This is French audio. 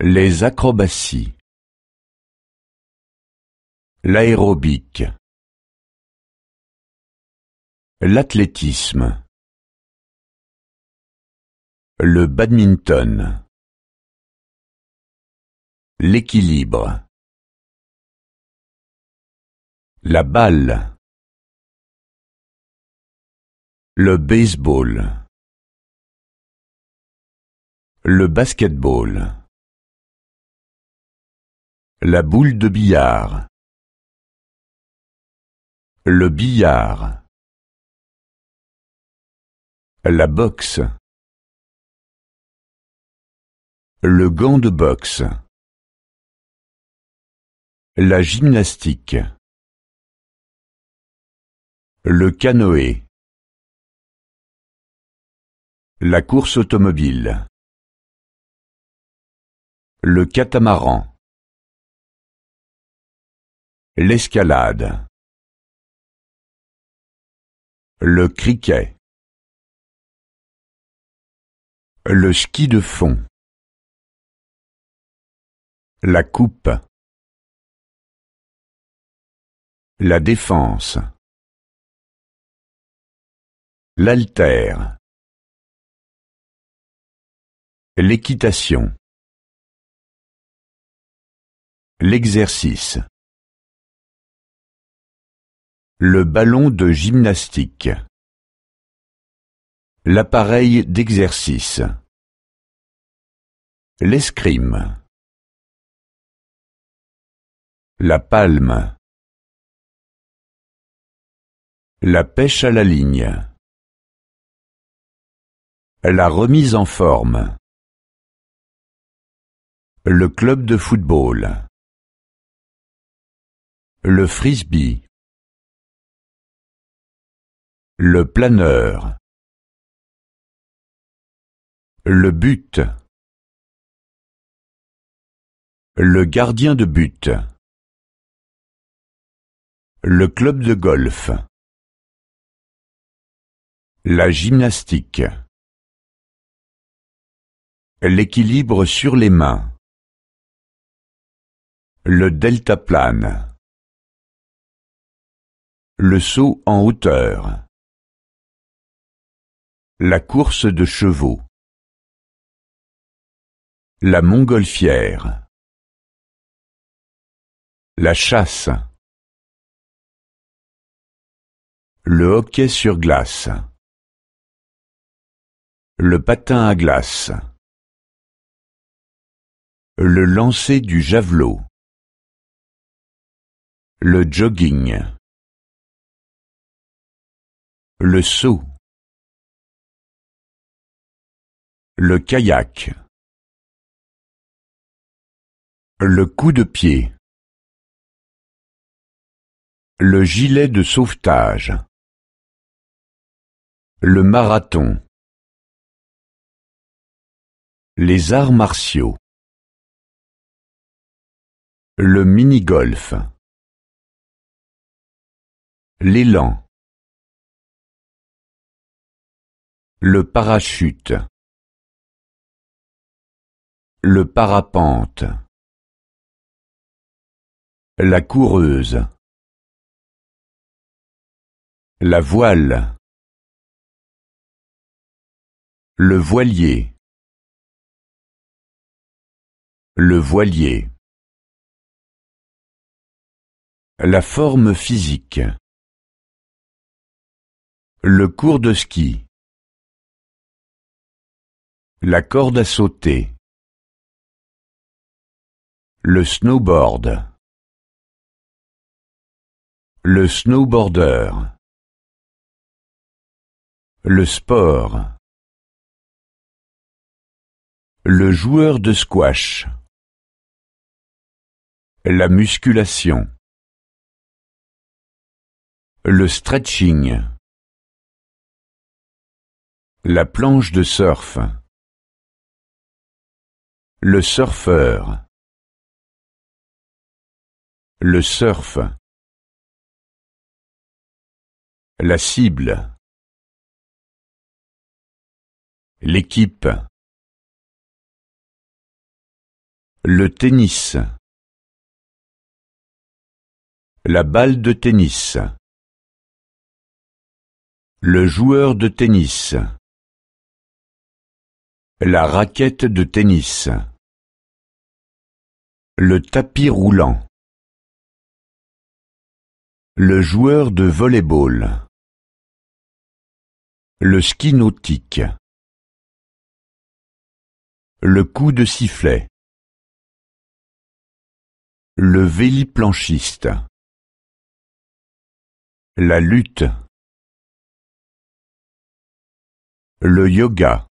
Les acrobaties. L'aérobic. L'athlétisme. Le badminton. L'équilibre. La balle. Le baseball. Le basketball. La boule de billard. Le billard. La boxe. Le gant de boxe. La gymnastique. Le canoë. La course automobile. Le catamaran l'escalade, le criquet, le ski de fond, la coupe, la défense, l'altère, l'équitation, l'exercice. Le ballon de gymnastique. L'appareil d'exercice. L'escrime. La palme. La pêche à la ligne. La remise en forme. Le club de football. Le frisbee. Le planeur Le but Le gardien de but Le club de golf La gymnastique L'équilibre sur les mains Le deltaplane Le saut en hauteur la course de chevaux. La montgolfière. La chasse. Le hockey sur glace. Le patin à glace. Le lancer du javelot. Le jogging. Le saut. Le kayak. Le coup de pied. Le gilet de sauvetage. Le marathon. Les arts martiaux. Le mini-golf. L'élan. Le parachute. Le parapente. La coureuse. La voile. Le voilier. Le voilier. La forme physique. Le cours de ski. La corde à sauter. Le snowboard Le snowboarder Le sport Le joueur de squash La musculation Le stretching La planche de surf Le surfeur le surf. La cible. L'équipe. Le tennis. La balle de tennis. Le joueur de tennis. La raquette de tennis. Le tapis roulant. Le joueur de volley-ball. Le ski nautique. Le coup de sifflet. Le véliplanchiste. La lutte. Le yoga.